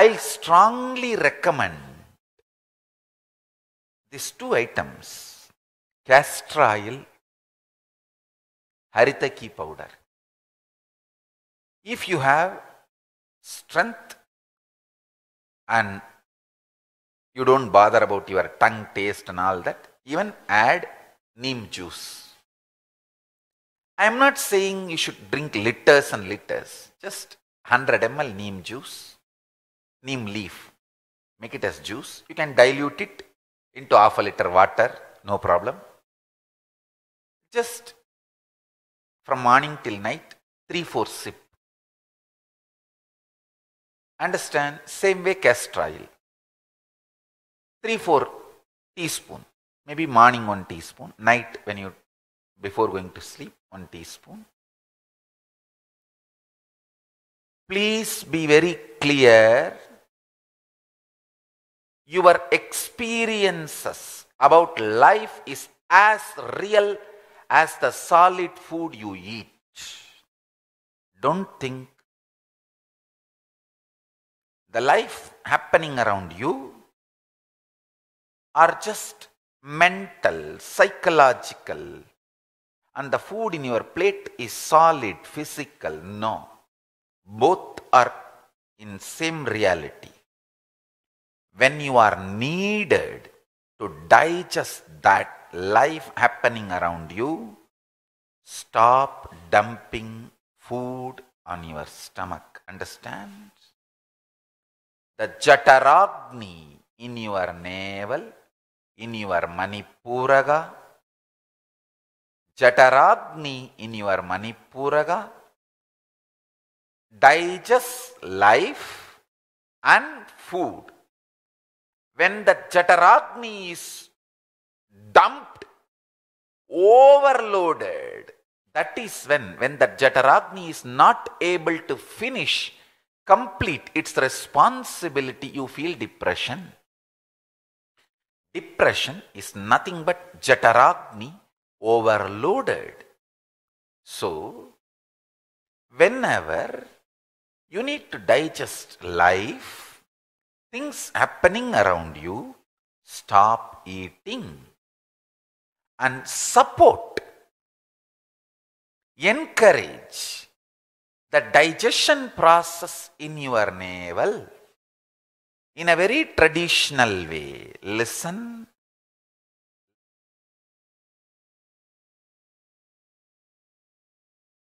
I strongly recommend these two items castor oil, haritaki powder. If you have strength and you don't bother about your tongue taste and all that, even add neem juice. I am not saying you should drink liters and liters, just 100 ml neem juice, neem leaf, make it as juice. You can dilute it into half a liter water, no problem. Just from morning till night, 3-4 sip. Understand, same way castor oil. 3-4 teaspoon, maybe morning 1 teaspoon, night when you, before going to sleep 1 teaspoon. Please be very clear your experiences about life is as real as the solid food you eat. Don't think the life happening around you are just mental, psychological, and the food in your plate is solid, physical. No, both are in same reality when you are needed to digest that life happening around you, stop dumping food on your stomach. Understand? The Jataragni in your navel, in your Manipuraga, Jataragni in your Manipuraga, digests life and food when the Chaturagni is dumped, overloaded, that is when, when the Jataragni is not able to finish, complete its responsibility, you feel depression. Depression is nothing but Jataragni overloaded. So, whenever you need to digest life, things happening around you, stop eating and support, encourage the digestion process in your navel in a very traditional way. Listen